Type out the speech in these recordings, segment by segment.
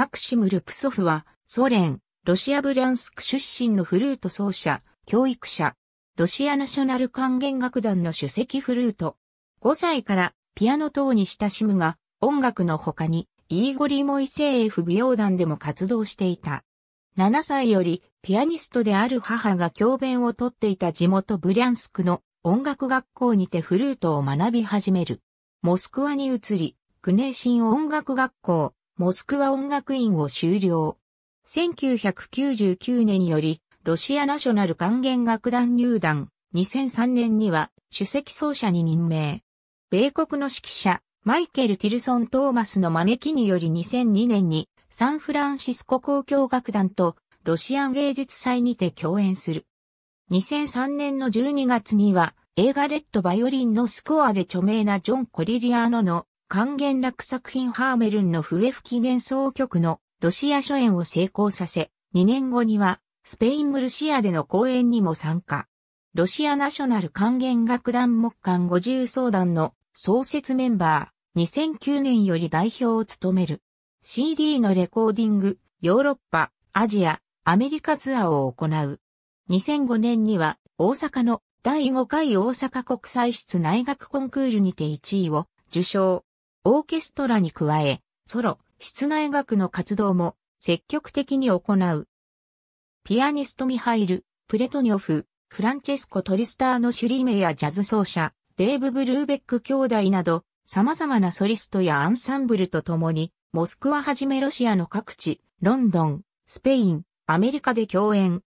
マクシム・ルプソフは、ソ連、ロシアブリャンスク出身のフルート奏者、教育者、ロシアナショナル管弦楽団の首席フルート。5歳からピアノ等に親しむが、音楽の他に、イーゴリ・モイセーフ美容団でも活動していた。7歳よりピアニストである母が教鞭をとっていた地元ブリャンスクの音楽学校にてフルートを学び始める。モスクワに移り、クネーシン音楽学校、モスクワ音楽院を修了。1999年より、ロシアナショナル管弦楽団入団、2003年には、首席奏者に任命。米国の指揮者、マイケル・ティルソン・トーマスの招きにより2002年に、サンフランシスコ交響楽団と、ロシアン芸術祭にて共演する。2003年の12月には、映画レッドバイオリンのスコアで著名なジョン・コリリアーノの還元楽作品ハーメルンの笛吹き幻想曲のロシア初演を成功させ、2年後にはスペインムルシアでの公演にも参加。ロシアナショナル還元楽団木管五重奏団の創設メンバー、2009年より代表を務める。CD のレコーディング、ヨーロッパ、アジア、アメリカツアーを行う。2005年には大阪の第5回大阪国際室内学コンクールにて1位を受賞。オーケストラに加え、ソロ、室内楽の活動も積極的に行う。ピアニストミハイル、プレトニョフ、フランチェスコ・トリスターのシュリーメやジャズ奏者、デーブ・ブルーベック兄弟など、様々なソリストやアンサンブルと共に、モスクワはじめロシアの各地、ロンドン、スペイン、アメリカで共演。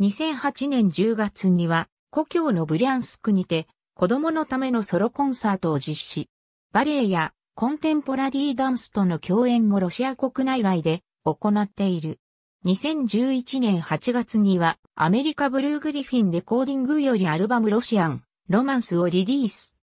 2008年10月には、故郷のブリャンスクにて、子供のためのソロコンサートを実施。バレエやコンテンポラリーダンスとの共演もロシア国内外で行っている。2011年8月にはアメリカブルーグリフィンレコーディングよりアルバムロシアン、ロマンスをリリース。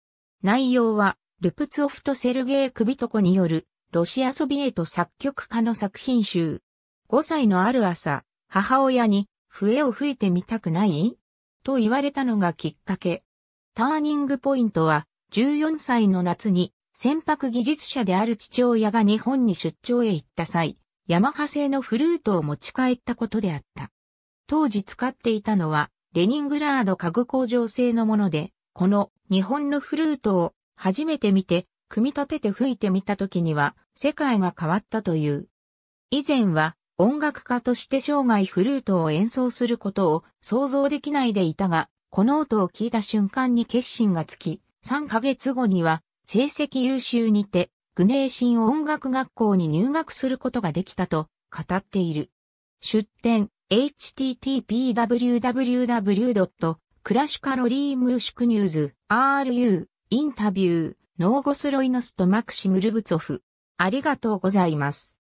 内容はルプツオフとセルゲイ・クビトコによるロシアソビエト作曲家の作品集。5歳のある朝、母親に笛を吹いてみたくないと言われたのがきっかけ。ターニングポイントは14歳の夏に船舶技術者である父親が日本に出張へ行った際、ヤマハ製のフルートを持ち帰ったことであった。当時使っていたのは、レニングラード家具工場製のもので、この日本のフルートを初めて見て、組み立てて吹いてみた時には、世界が変わったという。以前は、音楽家として生涯フルートを演奏することを想像できないでいたが、この音を聞いた瞬間に決心がつき、3ヶ月後には成績優秀にて、グネーシン音楽学校に入学することができたと語っている。出展 h t t p w w w c r a s h c a l o r i u ク・ n e w s r u インタビュー、ノーゴスロイノスとマクシムルブツォフ。ありがとうございます。